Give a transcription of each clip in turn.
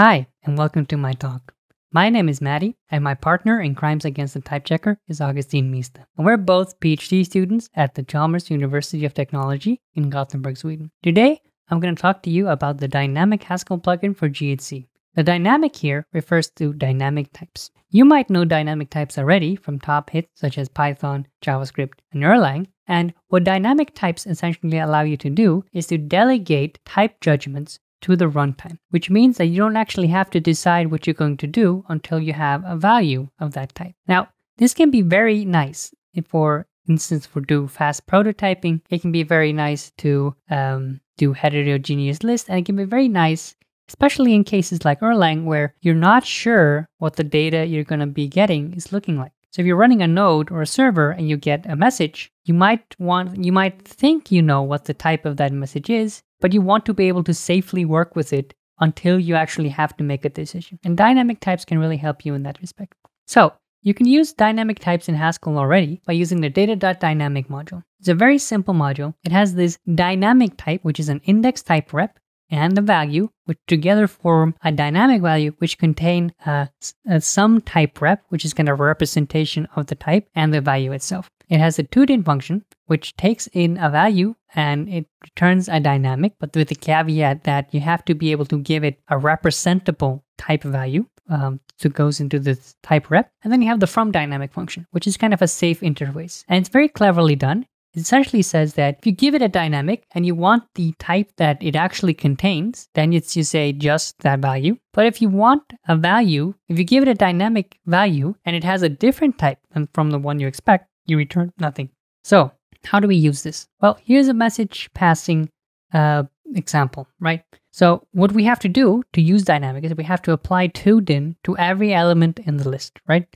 Hi, and welcome to my talk. My name is Maddie, and my partner in crimes against the type checker is Augustine Mista. And we're both PhD students at the Chalmers University of Technology in Gothenburg, Sweden. Today, I'm going to talk to you about the dynamic Haskell plugin for GHC. The dynamic here refers to dynamic types. You might know dynamic types already from top hits such as Python, JavaScript, and Erlang, and what dynamic types essentially allow you to do is to delegate type judgments to the runtime, which means that you don't actually have to decide what you're going to do until you have a value of that type. Now, this can be very nice for instance for do fast prototyping. It can be very nice to um, do heterogeneous lists, and it can be very nice especially in cases like Erlang where you're not sure what the data you're going to be getting is looking like. So if you're running a node or a server and you get a message, you might want you might think you know what the type of that message is, but you want to be able to safely work with it until you actually have to make a decision. And dynamic types can really help you in that respect. So you can use dynamic types in Haskell already by using the data.dynamic module. It's a very simple module. It has this dynamic type, which is an index type rep, and the value, which together form a dynamic value, which contain a, a sum type rep, which is kind of a representation of the type and the value itself. It has a twoDin function, which takes in a value and it returns a dynamic, but with the caveat that you have to be able to give it a representable type value. Um, so goes into the type rep. And then you have the from dynamic function, which is kind of a safe interface. And it's very cleverly done. It essentially says that if you give it a dynamic and you want the type that it actually contains, then it's you say just that value. But if you want a value, if you give it a dynamic value and it has a different type than from the one you expect, you return nothing. So how do we use this? Well, here's a message passing uh, example, right? So what we have to do to use dynamic is we have to apply to din to every element in the list, right?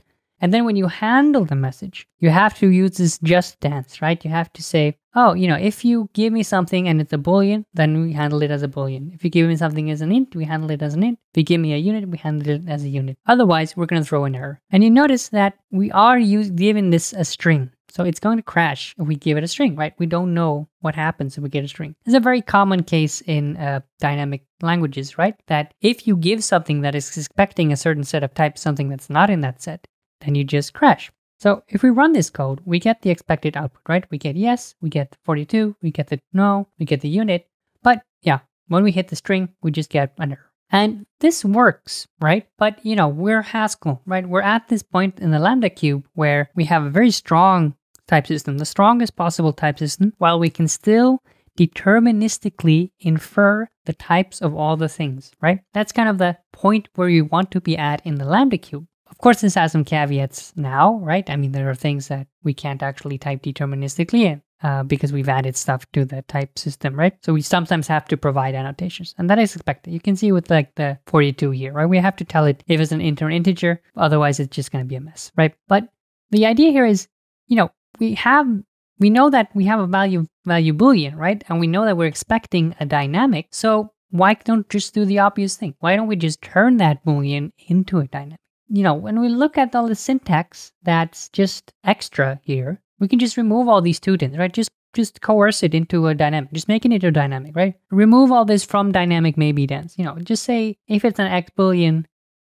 And then when you handle the message, you have to use this just dance, right? You have to say, oh, you know, if you give me something and it's a boolean, then we handle it as a boolean. If you give me something as an int, we handle it as an int. If you give me a unit, we handle it as a unit. Otherwise, we're going to throw an error. And you notice that we are use, giving this a string. So it's going to crash if we give it a string, right? We don't know what happens if we get a string. It's a very common case in uh, dynamic languages, right? That if you give something that is expecting a certain set of types, something that's not in that set, then you just crash. So if we run this code, we get the expected output, right? We get yes, we get 42, we get the no, we get the unit. But yeah, when we hit the string, we just get an error. And this works, right? But you know, we're Haskell, right? We're at this point in the Lambda cube where we have a very strong type system, the strongest possible type system, while we can still deterministically infer the types of all the things, right? That's kind of the point where you want to be at in the Lambda cube. Of course, this has some caveats now, right? I mean, there are things that we can't actually type deterministically in, uh, because we've added stuff to the type system, right? So we sometimes have to provide annotations, and that is expected. You can see with like the 42 here, right? We have to tell it if it's an integer integer, otherwise it's just going to be a mess, right? But the idea here is, you know, we have we know that we have a value value boolean, right? And we know that we're expecting a dynamic. So why don't just do the obvious thing? Why don't we just turn that boolean into a dynamic? you know, when we look at all the syntax that's just extra here, we can just remove all these students, right? Just just coerce it into a dynamic, just making it a dynamic, right? Remove all this from dynamic maybe dance. You know, just say if it's an X boolean,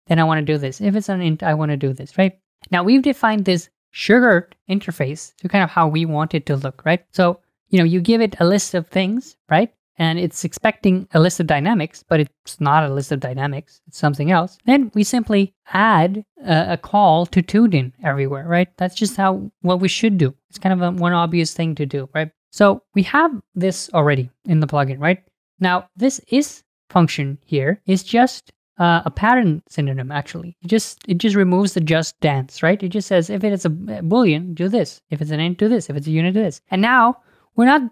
then I want to do this. If it's an int, I want to do this, right? Now we've defined this sugar interface to kind of how we want it to look, right? So, you know, you give it a list of things, right? and it's expecting a list of dynamics, but it's not a list of dynamics, it's something else, then we simply add a, a call to TuneIn everywhere, right? That's just how what we should do. It's kind of a, one obvious thing to do, right? So we have this already in the plugin, right? Now, this is function here is just uh, a pattern synonym actually. It just it just removes the just dance, right? It just says if it is a boolean, do this. If it's an int, do this. If it's a unit, do this. And now we're not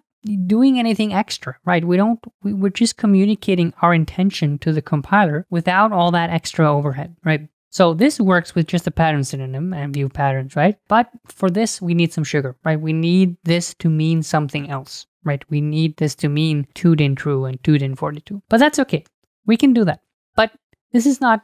doing anything extra, right? We don't, we, are just communicating our intention to the compiler without all that extra overhead, right? So this works with just a pattern synonym and view patterns, right? But for this, we need some sugar, right? We need this to mean something else, right? We need this to mean two tudin true and two tudin 42, but that's okay. We can do that. But this is not,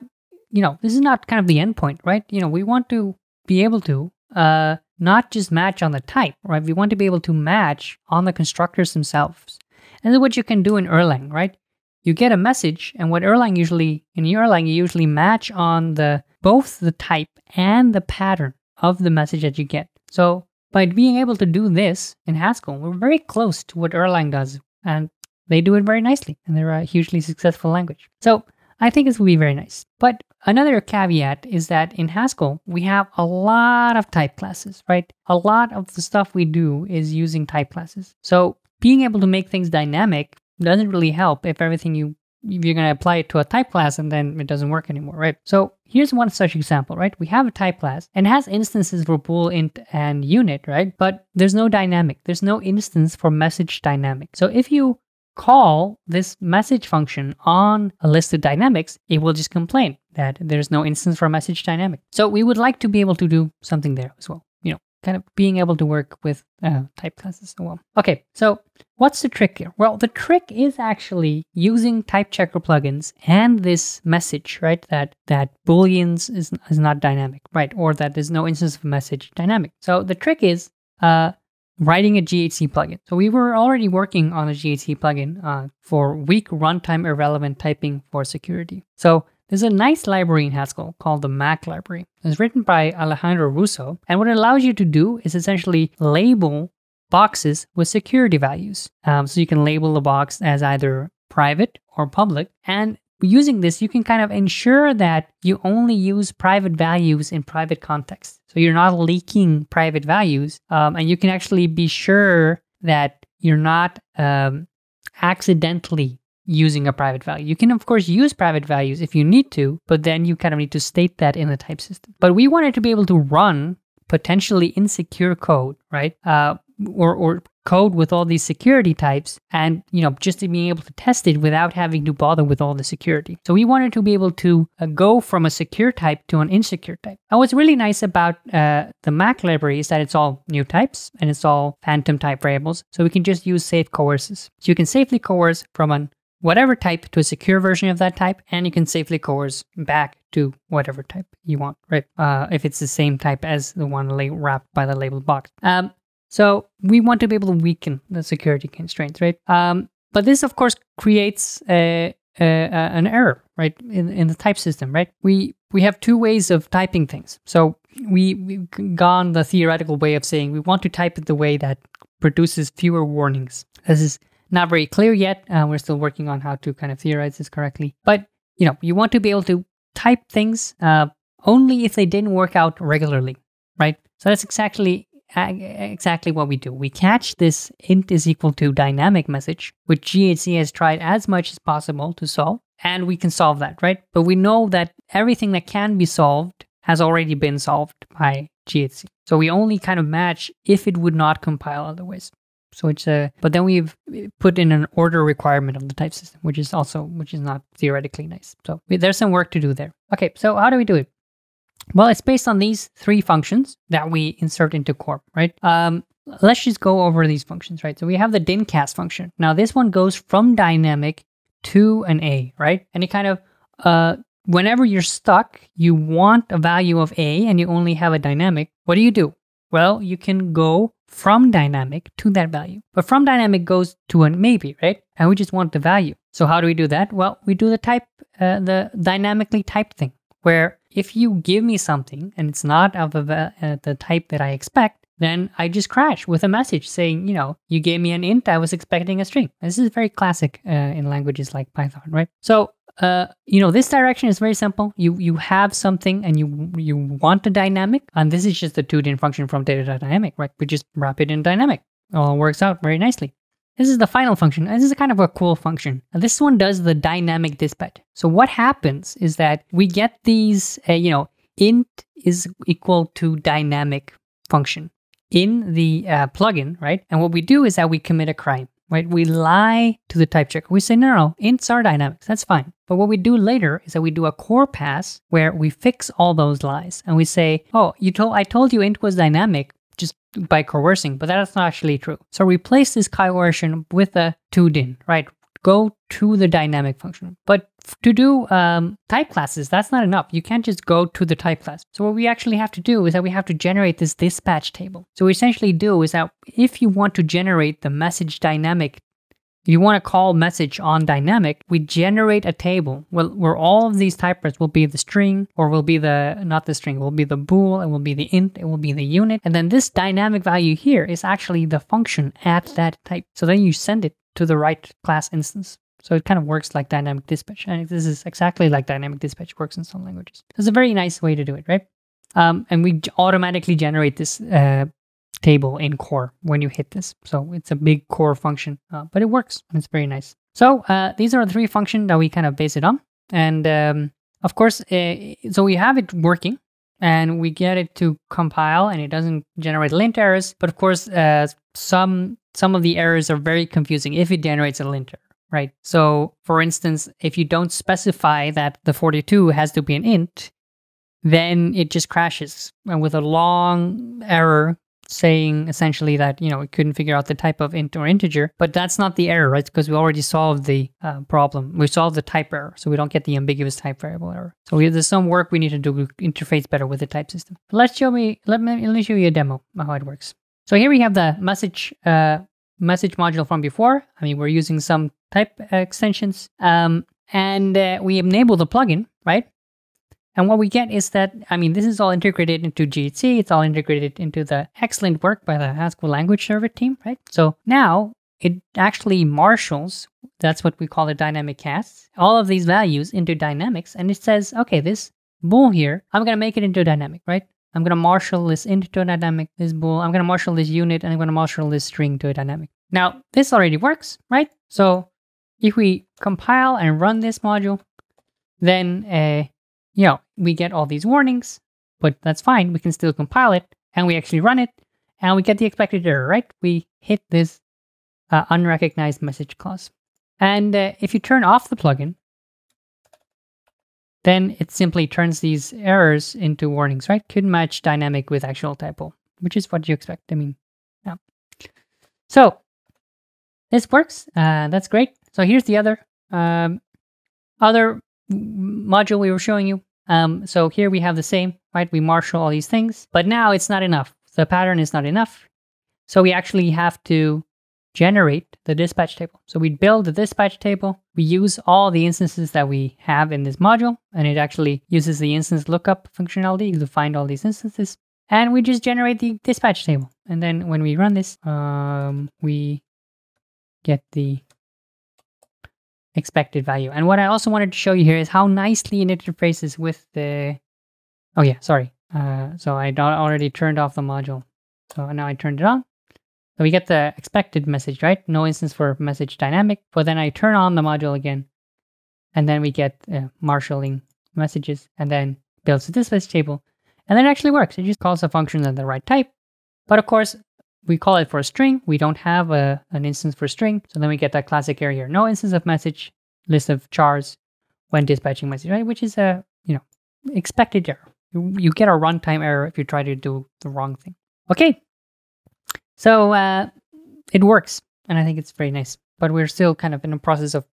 you know, this is not kind of the end point, right? You know, we want to be able to uh, not just match on the type, right? We want to be able to match on the constructors themselves. And this is what you can do in Erlang, right? You get a message, and what Erlang usually, in Erlang, you usually match on the both the type and the pattern of the message that you get. So by being able to do this in Haskell, we're very close to what Erlang does, and they do it very nicely, and they're a hugely successful language. So I think this will be very nice. But Another caveat is that in Haskell, we have a lot of type classes, right? A lot of the stuff we do is using type classes. So being able to make things dynamic doesn't really help if everything you if you're going to apply it to a type class and then it doesn't work anymore, right? So here's one such example, right? We have a type class and has instances for bool, int, and unit, right? But there's no dynamic. There's no instance for message dynamic. So if you call this message function on a list of dynamics, it will just complain that there's no instance for message dynamic. So we would like to be able to do something there as well, you know, kind of being able to work with uh, type classes as well. Okay, so what's the trick here? Well, the trick is actually using type checker plugins and this message, right? That that booleans is, is not dynamic, right? Or that there's no instance of message dynamic. So the trick is uh, writing a GHC plugin. So we were already working on a GHC plugin uh, for weak runtime irrelevant typing for security. So there's a nice library in Haskell called the Mac library. It's written by Alejandro Russo, and what it allows you to do is essentially label boxes with security values. Um, so you can label the box as either private or public, and using this, you can kind of ensure that you only use private values in private contexts. So you're not leaking private values, um, and you can actually be sure that you're not um, accidentally using a private value. You can, of course, use private values if you need to, but then you kind of need to state that in the type system. But we wanted to be able to run potentially insecure code, right? Uh, or, or code with all these security types and you know just being able to test it without having to bother with all the security so we wanted to be able to uh, go from a secure type to an insecure type and what's really nice about uh, the mac library is that it's all new types and it's all phantom type variables so we can just use safe coerces so you can safely coerce from an whatever type to a secure version of that type, and you can safely coerce back to whatever type you want, right? Uh, if it's the same type as the one wrapped by the label box. Um, so we want to be able to weaken the security constraints, right? Um, but this, of course, creates a, a, a, an error, right, in, in the type system, right? We we have two ways of typing things. So we, we've gone the theoretical way of saying we want to type it the way that produces fewer warnings. This is not very clear yet. Uh, we're still working on how to kind of theorize this correctly. But, you know, you want to be able to type things uh, only if they didn't work out regularly, right? So that's exactly uh, exactly what we do. We catch this int is equal to dynamic message, which GHC has tried as much as possible to solve, and we can solve that, right? But we know that everything that can be solved has already been solved by GHC. So we only kind of match if it would not compile otherwise. So it's a, but then we've eh, put in an order requirement of the type system, which is also, which is not theoretically nice. So we, there's some work to do there. Okay, so how do we do it? Well, it's based on these three functions that we insert into Corp, right? Um, let's just go over these functions, right? So we have the dincast function. Now this one goes from dynamic to an A, right? Any kind of, uh, whenever you're stuck, you want a value of A and you only have a dynamic, what do you do? Well, you can go from dynamic to that value. But from dynamic goes to a maybe, right? And we just want the value. So how do we do that? Well, we do the type, uh, the dynamically typed thing, where if you give me something and it's not of a, uh, the type that I expect, then I just crash with a message saying, you know, you gave me an int, I was expecting a string. This is very classic uh, in languages like Python, right? So uh, you know, this direction is very simple. You you have something and you you want a dynamic, and this is just the two-din function from data dynamic, right? We just wrap it in dynamic. All works out very nicely. This is the final function. This is kind of a cool function. And this one does the dynamic dispatch. So what happens is that we get these, uh, you know, int is equal to dynamic function in the uh, plugin, right? And what we do is that we commit a crime right? We lie to the type checker. We say, no, no, ints are dynamics. That's fine. But what we do later is that we do a core pass where we fix all those lies and we say, oh, you told I told you int was dynamic just by coercing, but that's not actually true. So replace this coercion with a to din, right? Go to the dynamic function. But to do um, type classes, that's not enough. You can't just go to the type class. So what we actually have to do is that we have to generate this dispatch table. So we essentially do is that if you want to generate the message dynamic you want to call message on dynamic, we generate a table where all of these typers will be the string or will be the, not the string, will be the bool, it will be the int, it will be the unit. And then this dynamic value here is actually the function at that type. So then you send it to the right class instance. So it kind of works like dynamic dispatch. And this is exactly like dynamic dispatch works in some languages. It's a very nice way to do it, right? Um, and we automatically generate this uh, table in core when you hit this. So it's a big core function, uh, but it works and it's very nice. So uh, these are the three functions that we kind of base it on. And um, of course, uh, so we have it working and we get it to compile and it doesn't generate lint errors. But of course, uh, some some of the errors are very confusing if it generates a lint error right? So, for instance, if you don't specify that the 42 has to be an int, then it just crashes and with a long error saying essentially that you know it couldn't figure out the type of int or integer but that's not the error right because we already solved the uh, problem we solved the type error so we don't get the ambiguous type variable error so we, there's some work we need to do to interface better with the type system let's show me let me, let me show you a demo of how it works so here we have the message uh, message module from before. I mean, we're using some type extensions um, and uh, we enable the plugin, right? And what we get is that, I mean, this is all integrated into GHC. It's all integrated into the excellent work by the Haskell language server team, right? So now it actually marshals, that's what we call a dynamic cast, all of these values into dynamics. And it says, okay, this bool here, I'm going to make it into dynamic, right? I'm going to marshal this int to a dynamic, this bool. I'm going to marshal this unit, and I'm going to marshal this string to a dynamic. Now, this already works, right? So if we compile and run this module, then uh, you know, we get all these warnings, but that's fine. We can still compile it, and we actually run it, and we get the expected error, right? We hit this uh, unrecognized message clause. And uh, if you turn off the plugin, then it simply turns these errors into warnings, right? Could match dynamic with actual typo, which is what you expect. I mean, yeah. So this works. Uh, that's great. So here's the other um, other module we were showing you. Um, so here we have the same, right? We marshal all these things, but now it's not enough. The pattern is not enough. So we actually have to generate the dispatch table. So we build the dispatch table, we use all the instances that we have in this module, and it actually uses the instance lookup functionality to find all these instances. And we just generate the dispatch table. And then when we run this, um, we get the expected value. And what I also wanted to show you here is how nicely it interfaces with the, oh yeah, sorry. Uh, so I already turned off the module. So now I turned it on. So we get the expected message, right? No instance for message dynamic, but then I turn on the module again, and then we get uh, marshaling messages, and then builds a dispatch table, and then it actually works. It just calls a function of the right type. But of course, we call it for a string. We don't have a, uh, an instance for string. So then we get that classic error here. No instance of message, list of chars when dispatching message, right? Which is a, you know, expected error. You get a runtime error if you try to do the wrong thing. Okay, so uh, it works, and I think it's very nice. But we're still kind of in the process of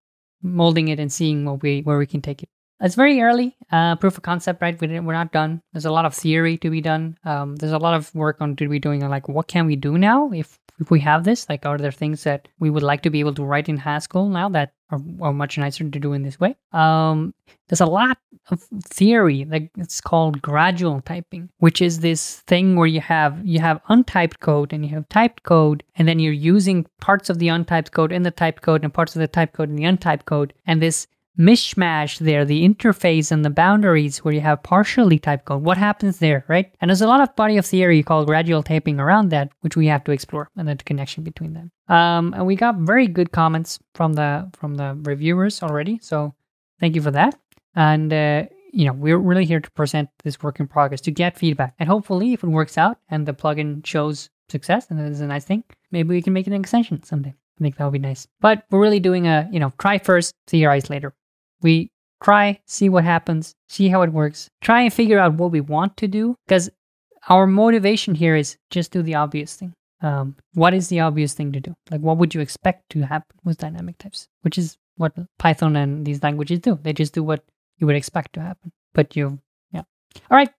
molding it and seeing what we where we can take it. It's very early uh, proof of concept, right? We we're not done. There's a lot of theory to be done. Um, there's a lot of work on to be doing like what can we do now if if we have this? Like, are there things that we would like to be able to write in Haskell now that are, are much nicer to do in this way? Um, there's a lot of theory, like it's called gradual typing, which is this thing where you have you have untyped code and you have typed code, and then you're using parts of the untyped code in the typed code and parts of the typed code in the untyped code, and this mishmash there, the interface and the boundaries where you have partially typed code. What happens there, right? And there's a lot of body of theory called gradual typing around that, which we have to explore and the connection between them. Um, and we got very good comments from the from the reviewers already, so thank you for that. And uh, you know, we're really here to present this work in progress to get feedback. And hopefully, if it works out and the plugin shows success, and that is a nice thing, maybe we can make an extension someday. I think that would be nice. But we're really doing a, you know, try first, theorize later we try, see what happens, see how it works, try and figure out what we want to do because our motivation here is just do the obvious thing. Um, what is the obvious thing to do? Like, what would you expect to happen with dynamic types, which is what Python and these languages do. They just do what you would expect to happen. But you, yeah. All right.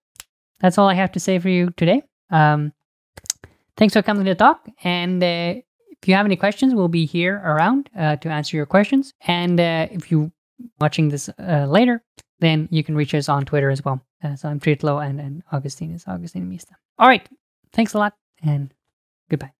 That's all I have to say for you today. Um, thanks for coming to the talk. And uh, if you have any questions, we'll be here around uh, to answer your questions. And uh, if you watching this uh, later, then you can reach us on Twitter as well. Uh, so I'm Tritlo and, and Augustine is Augustine Mista. All right. Thanks a lot and goodbye.